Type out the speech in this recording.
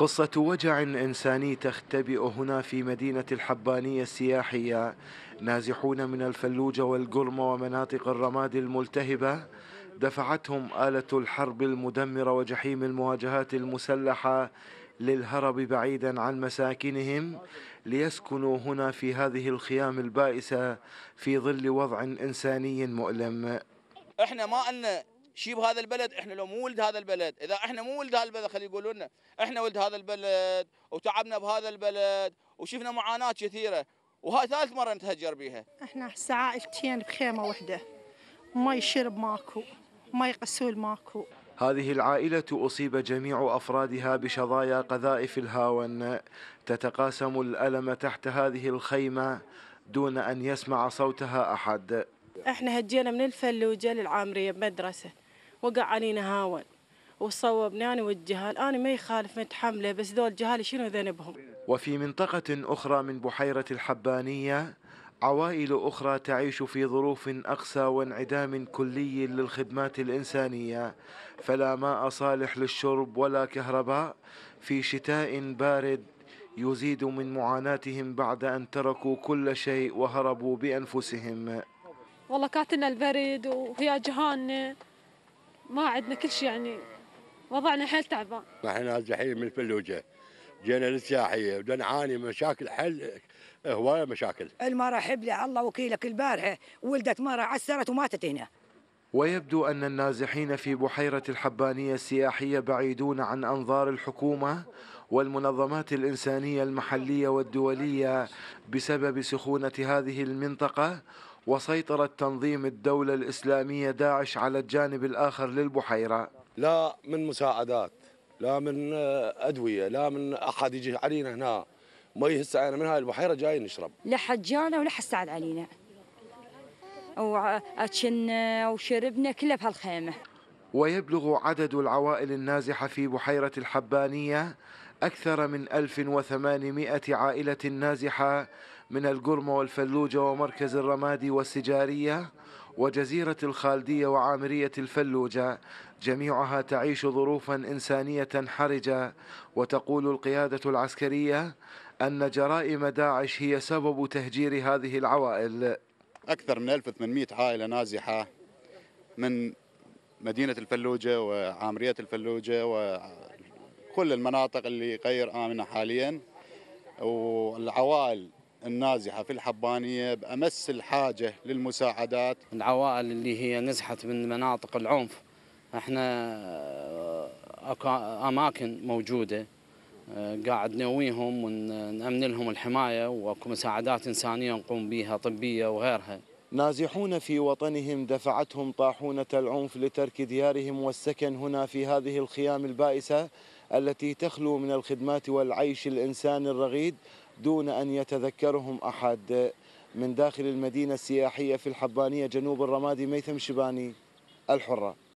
قصة وجع إنساني تختبئ هنا في مدينة الحبانية السياحية نازحون من الفلوجة والقرمة ومناطق الرماد الملتهبة دفعتهم آلة الحرب المدمرة وجحيم المواجهات المسلحة للهرب بعيدا عن مساكنهم ليسكنوا هنا في هذه الخيام البائسة في ظل وضع إنساني مؤلم احنا ما أن شيب هذا البلد احنا لو مو ولد هذا البلد اذا احنا مو ولد هذا البلد خلي يقولوا لنا احنا ولد هذا البلد وتعبنا بهذا البلد وشفنا معاناه كثيره وهاي ثالث مره نتهجر بيها احنا هسه عائلتين بخيمه وحده ما يشرب ماكو ما يقسول ماكو هذه العائلة أصيب جميع أفرادها بشظايا قذائف الهاون تتقاسم الألم تحت هذه الخيمة دون أن يسمع صوتها أحد احنا هجينا من الفلوجه للعامريه بمدرسه وقع علينا هاون وصوبنا انا والجهال انا ما يخالف متحمله بس ذول الجهال شنو ذنبهم وفي منطقه اخرى من بحيره الحبانيه عوائل أخرى تعيش في ظروف أقسى وانعدام كلي للخدمات الإنسانية فلا ماء صالح للشرب ولا كهرباء في شتاء بارد يزيد من معاناتهم بعد أن تركوا كل شيء وهربوا بأنفسهم والله كاتلنا البرد وهي جهاننا ما عندنا كل شيء يعني وضعنا حيل تعبان احنا نازحين من الفلوجه جينا للسياحيه بدنا نعاني مشاكل حل هوايه مشاكل المرة حبلي الله وكيلك البارحه ولدت مرة عسرت وماتت هنا ويبدو أن النازحين في بحيرة الحبانية السياحية بعيدون عن أنظار الحكومة والمنظمات الإنسانية المحلية والدولية بسبب سخونة هذه المنطقة وسيطرة تنظيم الدولة الإسلامية داعش على الجانب الآخر للبحيرة لا من مساعدات لا من آه، أدوية لا من أحد يجي علينا هنا مي يهس علينا من هاي البحيرة جاي نشرب لا جانا ولا حد علينا وأتشنا وشربنا كله بهالخيمة ويبلغ عدد العوائل النازحة في بحيرة الحبانية أكثر من 1800 عائلة نازحة من القرمة والفلوجة ومركز الرمادي والسجارية وجزيرة الخالدية وعامرية الفلوجة جميعها تعيش ظروفا إنسانية حرجة وتقول القيادة العسكرية أن جرائم داعش هي سبب تهجير هذه العوائل أكثر من 1800 عائلة نازحة من مدينة الفلوجة وعامرية الفلوجة وكل المناطق اللي غير آمنة حاليا والعوائل النازحة في الحبانية بأمس الحاجة للمساعدات العوائل اللي هي نزحت من مناطق العنف احنا آه، أماكن موجودة آه، قاعد نويهم ونأمن لهم الحماية واكو مساعدات إنسانية نقوم بها طبية وغيرها نازحون في وطنهم دفعتهم طاحونة العنف لترك ديارهم والسكن هنا في هذه الخيام البائسة التي تخلو من الخدمات والعيش الإنساني الرغيد دون أن يتذكرهم أحد من داخل المدينة السياحية في الحبانية جنوب الرمادي ميثم شباني الحرة